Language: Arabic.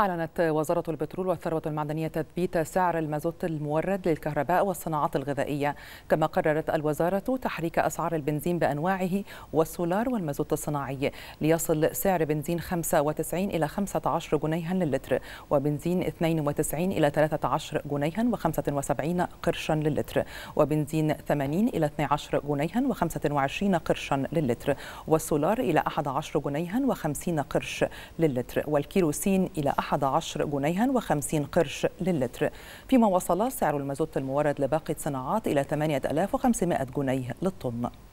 أعلنت وزارة البترول والثروة المعدنية تثبيت سعر المازوت المورد للكهرباء والصناعات الغذائية كما قررت الوزارة تحريك أسعار البنزين بأنواعه والسولار والمازوت الصناعي ليصل سعر بنزين 95 إلى 15 جنيها للتر وبنزين 92 إلى 13 جنيها و75 قرشا للتر وبنزين 80 إلى 12 جنيها و25 قرشا للتر والسولار إلى 11 جنيها و50 قرش للتر والكيروسين إلى 11 جنيها و50 قرش للتر فيما وصل سعر المازوت المورد لباقي الصناعات إلى 8500 جنيه للطن